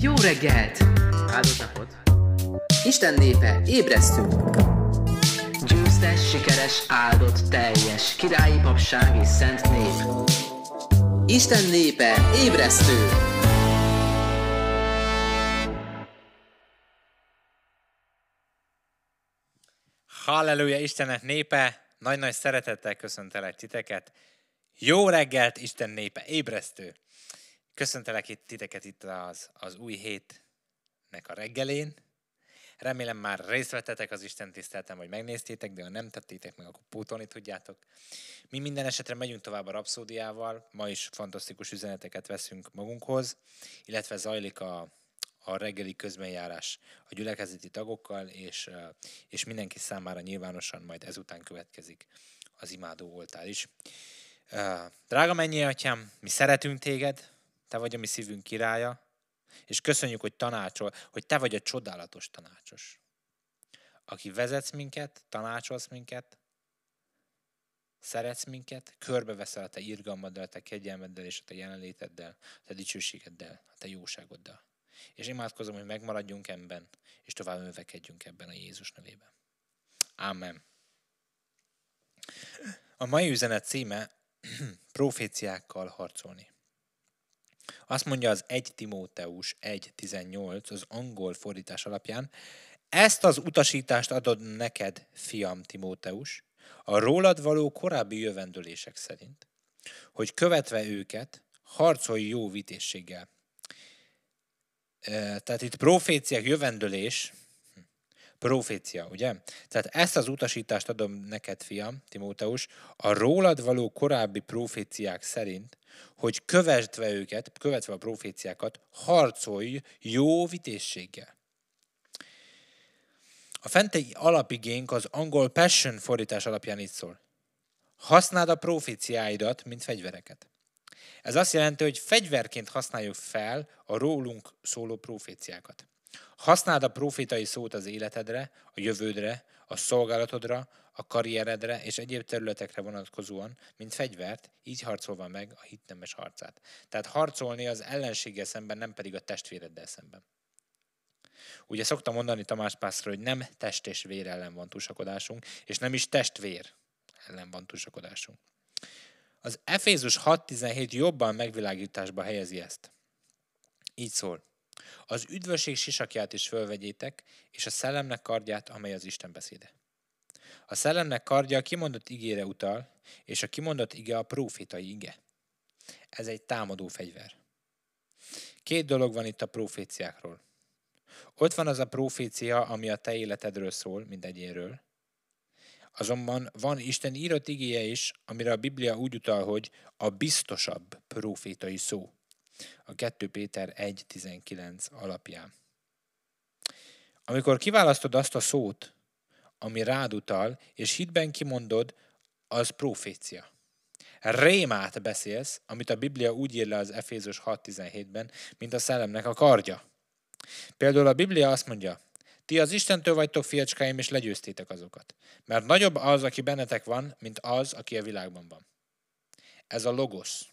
Jó reggelt! Áldott napot! Isten népe, ébresztünk! Győztes, sikeres, áldott, teljes, királyi papság és szent nép. Isten népe, ébresztő! Halleluja, Istenet népe! Nagy-nagy szeretettel köszöntelek titeket! Jó reggelt, Isten népe, ébresztő! Köszöntelek itt titeket itt az, az új hétnek a reggelén. Remélem már részt vettetek az Isten tiszteltem, hogy megnéztétek, de ha nem tettétek meg, akkor pótolni tudjátok. Mi minden esetre megyünk tovább a rapszódiával, ma is fantasztikus üzeneteket veszünk magunkhoz, illetve zajlik a, a reggeli közbenjárás a gyülekezeti tagokkal, és, eh, és mindenki számára nyilvánosan majd ezután következik az imádó oltár is. Eh, drága mennyi atyám, mi szeretünk téged, te vagy a mi szívünk királya, és köszönjük, hogy tanácsol, hogy te vagy a csodálatos tanácsos, aki vezetsz minket, tanácsolsz minket, szeretsz minket, körbeveszel a te irgalmaddal, a te kegyelmeddel és a te jelenléteddel, a te dicsőségeddel, a te jóságoddal. És imádkozom, hogy megmaradjunk ebben, és tovább növekedjünk ebben a Jézus nevében. Amen. A mai üzenet címe proféciákkal harcolni. Azt mondja az 1 Timóteus 1.18 az angol fordítás alapján, ezt az utasítást adod neked, fiam Timóteus, a rólad való korábbi jövendőlések szerint, hogy követve őket, harcolj jó vitészséggel. Tehát itt proféciák, jövendőlés, profécia, ugye? Tehát ezt az utasítást adom neked, fiam, Timóteus, a rólad való korábbi proféciák szerint, hogy követve őket, követve a proféciákat, harcolj jó vitészséggel. A fenti alapigénk az angol passion fordítás alapján itt szól. Használd a proféciáidat, mint fegyvereket. Ez azt jelenti, hogy fegyverként használjuk fel a rólunk szóló proféciákat. Használd a profétai szót az életedre, a jövődre, a szolgálatodra, a karrieredre és egyéb területekre vonatkozóan, mint fegyvert, így harcolva meg a hitnemes harcát. Tehát harcolni az ellenséggel szemben, nem pedig a testvéreddel szemben. Ugye szoktam mondani Tamás Pászra, hogy nem test és vér ellen van tusakodásunk, és nem is testvér ellen van tusakodásunk. Az Efézus 6.17 jobban megvilágításba helyezi ezt. Így szól. Az üdvösség sisakját is fölvegyétek, és a szellemnek kardját, amely az Isten beszéde. A szellemnek kardja a kimondott igére utal, és a kimondott ige a prófétai ige. Ez egy támadó fegyver. Két dolog van itt a proféciákról. Ott van az a profécia, ami a te életedről szól, mint egyénről. Azonban van Isten írott igéje is, amire a Biblia úgy utal, hogy a biztosabb profétai szó a 2 Péter 1.19 alapján. Amikor kiválasztod azt a szót, ami rád utal, és hitben kimondod, az profécia. Rémát beszélsz, amit a Biblia úgy ír le az Efézus 6.17-ben, mint a szellemnek a kardja. Például a Biblia azt mondja, ti az Istentől vagytok fiacskáim, és legyőztétek azokat. Mert nagyobb az, aki bennetek van, mint az, aki a világban van. Ez a logosz.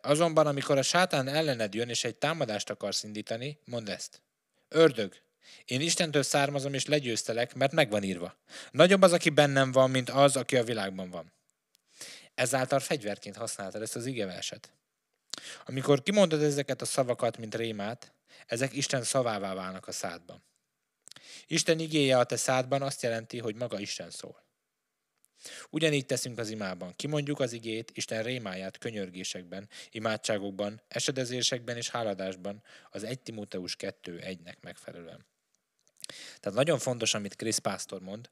Azonban, amikor a sátán ellened jön, és egy támadást akarsz indítani, mondd ezt. Ördög, én Istentől származom, és legyőztelek, mert megvan írva. Nagyobb az, aki bennem van, mint az, aki a világban van. Ezáltal fegyverként használtad ezt az igeverset. Amikor kimondod ezeket a szavakat, mint rémát, ezek Isten szavává válnak a szádban. Isten igéje a te szádban azt jelenti, hogy maga Isten szól. Ugyanígy teszünk az imában. Kimondjuk az igét, Isten rémáját könyörgésekben, imádságokban, esedezésekben és háladásban az 1 Timóteus 2.1-nek megfelelően. Tehát nagyon fontos, amit Krisz Pásztor mond.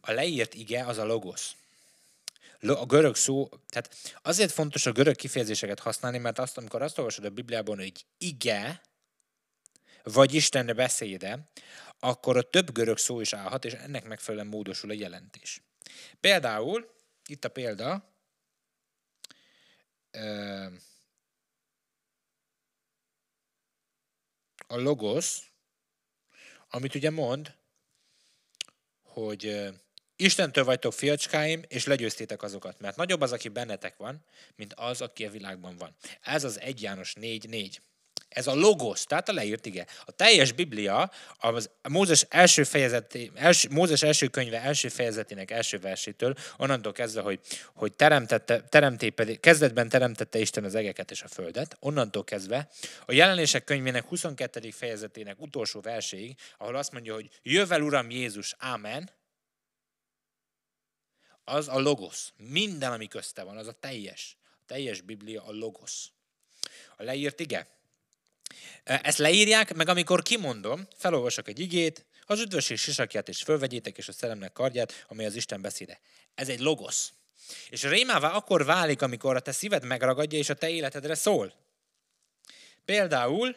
A leírt ige az a logosz. A görög szó, tehát azért fontos a görög kifejezéseket használni, mert azt, amikor azt olvasod a Bibliában, hogy ige, vagy Isten beszéde, akkor a több görög szó is állhat, és ennek megfelelően módosul a jelentés. Például, itt a példa, a logosz, amit ugye mond, hogy Istentől vagytok fiacskáim, és legyőztétek azokat, mert nagyobb az, aki bennetek van, mint az, aki a világban van. Ez az 1 János 4.4. Ez a logosz, tehát a leírt ige. A teljes Biblia, az Mózes első, fejezeti, első, Mózes első könyve első fejezetének első versétől, onnantól kezdve, hogy, hogy teremtette, teremté pedig, kezdetben teremtette Isten az egeket és a földet, onnantól kezdve a jelenések könyvének 22. fejezetének utolsó verséig, ahol azt mondja, hogy jövel Uram Jézus, ámen, az a logosz. Minden, ami közte van, az a teljes. A teljes Biblia a logosz. A leírt igen. Ezt leírják, meg amikor kimondom, felolvasok egy igét, az üdvösség sisakját is fölvegyétek, és a szellemnek kardját, ami az Isten beszéde. Ez egy logosz. És rémává akkor válik, amikor a te szíved megragadja, és a te életedre szól. Például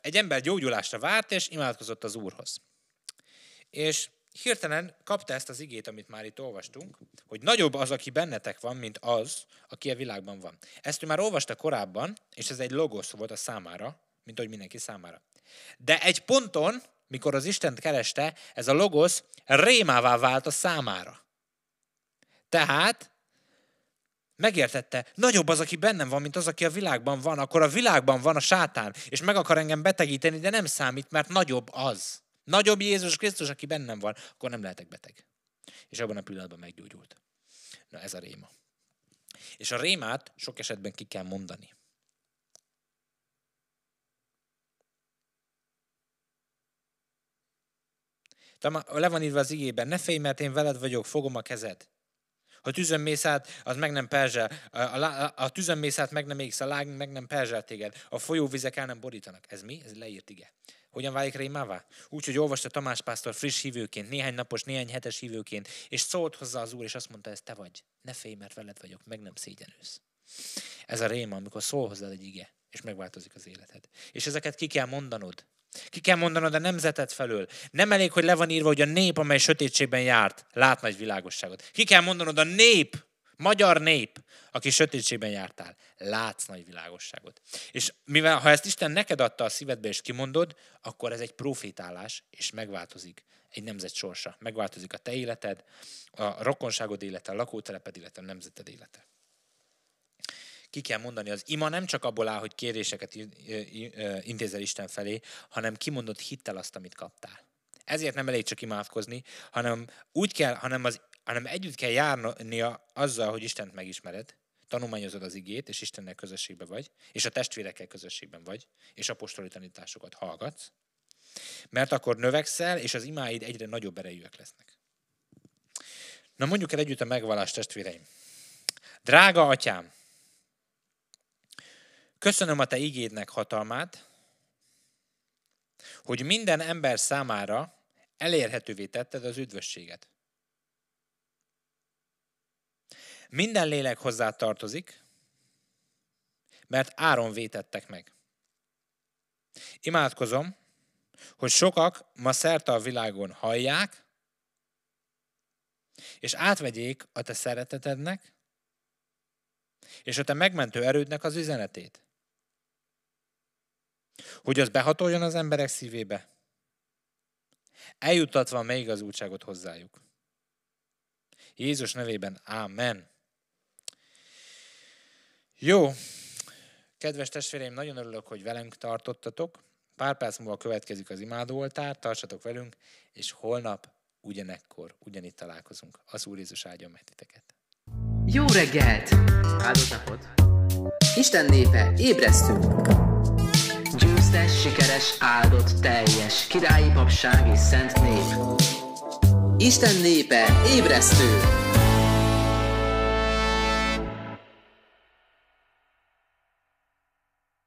egy ember gyógyulásra várt, és imádkozott az Úrhoz. És hirtelen kapta ezt az igét, amit már itt olvastunk, hogy nagyobb az, aki bennetek van, mint az, aki a világban van. Ezt ő már olvasta korábban, és ez egy logosz volt a számára, mint hogy mindenki számára. De egy ponton, mikor az Istent kereste, ez a logosz rémává vált a számára. Tehát megértette, nagyobb az, aki bennem van, mint az, aki a világban van, akkor a világban van a sátán, és meg akar engem betegíteni, de nem számít, mert nagyobb az. Nagyobb Jézus Krisztus, aki bennem van, akkor nem lehetek beteg. És abban a pillanatban meggyógyult. Na ez a réma. És a rémát sok esetben ki kell mondani. Le van írva az igében, ne félj, mert én veled vagyok, fogom a kezed. Ha át, az meg nem perzsel. A, a, a meg nem égsz, a láng meg nem perzsel téged. A folyóvizek el nem borítanak. Ez mi? Ez leírt igen. Hogyan válik rémává? Úgy, hogy olvasta Tamás Pásztor friss hívőként, néhány napos, néhány hetes hívőként, és szólt hozzá az Úr, és azt mondta, ez te vagy. Ne félj, mert veled vagyok, meg nem szégyenülsz. Ez a réma, amikor szól hozzá egy ige, és megváltozik az életed. És ezeket ki kell mondanod. Ki kell mondanod a nemzetet felől. Nem elég, hogy le van írva, hogy a nép, amely sötétségben járt, lát nagy világosságot. Ki kell mondanod a nép, Magyar nép, aki sötétségben jártál, látsz nagy világosságot. És mivel ha ezt Isten neked adta a szívedbe és kimondod, akkor ez egy profétálás, és megváltozik egy nemzet sorsa. Megváltozik a te életed, a rokonságod élete, a lakóteleped élete, a nemzeted élete. Ki kell mondani, az ima nem csak abból áll, hogy kéréseket intézel Isten felé, hanem kimondod hittel azt, amit kaptál. Ezért nem elég csak imádkozni, hanem úgy kell, hanem az hanem együtt kell járnia azzal, hogy Istent megismered, tanulmányozod az igét, és Istennek közösségbe vagy, és a testvérekkel közösségben vagy, és apostoli tanításokat hallgatsz, mert akkor növekszel, és az imáid egyre nagyobb erejűek lesznek. Na mondjuk el együtt a megvallás testvéreim. Drága atyám, köszönöm a te igédnek hatalmát, hogy minden ember számára elérhetővé tetted az üdvösséget. Minden lélek hozzá tartozik, mert áron vétettek meg. Imádkozom, hogy sokak ma szerte a világon hallják, és átvegyék a te szeretetednek, és a te megmentő erődnek az üzenetét. Hogy az behatoljon az emberek szívébe, eljuttatva még az útságot hozzájuk. Jézus nevében, Ámen. Jó, kedves testvéreim, nagyon örülök, hogy velünk tartottatok. Pár perc múlva következik az imádóoltár, tartsatok velünk, és holnap ugyanekkor, ugyanitt találkozunk. Az Úr Jézus áldjon meg titeket. Jó reggelt! Áldott napot! Isten népe, ébresztünk! Győztes, sikeres, áldott, teljes, királyi papság és szent nép. Isten népe, ébresztünk!